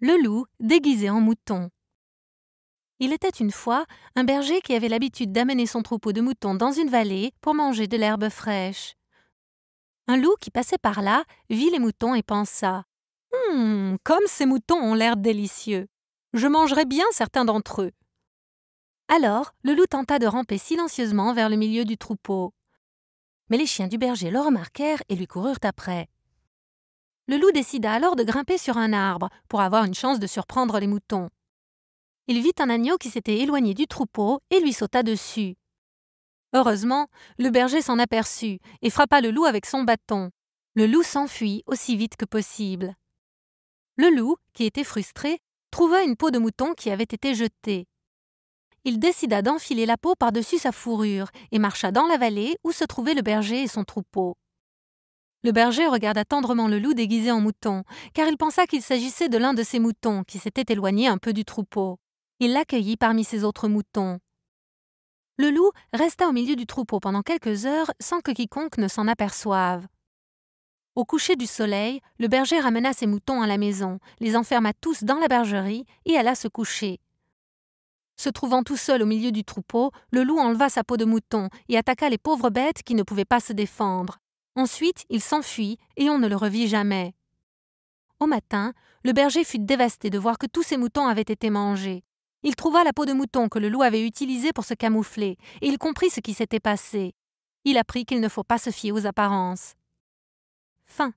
le loup déguisé en mouton. Il était une fois un berger qui avait l'habitude d'amener son troupeau de moutons dans une vallée pour manger de l'herbe fraîche. Un loup qui passait par là vit les moutons et pensa Hum, comme ces moutons ont l'air délicieux Je mangerai bien certains d'entre eux. Alors, le loup tenta de ramper silencieusement vers le milieu du troupeau. Mais les chiens du berger le remarquèrent et lui coururent après le loup décida alors de grimper sur un arbre pour avoir une chance de surprendre les moutons. Il vit un agneau qui s'était éloigné du troupeau et lui sauta dessus. Heureusement, le berger s'en aperçut et frappa le loup avec son bâton. Le loup s'enfuit aussi vite que possible. Le loup, qui était frustré, trouva une peau de mouton qui avait été jetée. Il décida d'enfiler la peau par-dessus sa fourrure et marcha dans la vallée où se trouvaient le berger et son troupeau. Le berger regarda tendrement le loup déguisé en mouton, car il pensa qu'il s'agissait de l'un de ses moutons qui s'était éloigné un peu du troupeau. Il l'accueillit parmi ses autres moutons. Le loup resta au milieu du troupeau pendant quelques heures sans que quiconque ne s'en aperçoive. Au coucher du soleil, le berger ramena ses moutons à la maison, les enferma tous dans la bergerie et alla se coucher. Se trouvant tout seul au milieu du troupeau, le loup enleva sa peau de mouton et attaqua les pauvres bêtes qui ne pouvaient pas se défendre. Ensuite, il s'enfuit et on ne le revit jamais. Au matin, le berger fut dévasté de voir que tous ses moutons avaient été mangés. Il trouva la peau de mouton que le loup avait utilisée pour se camoufler, et il comprit ce qui s'était passé. Il apprit qu'il ne faut pas se fier aux apparences. Fin.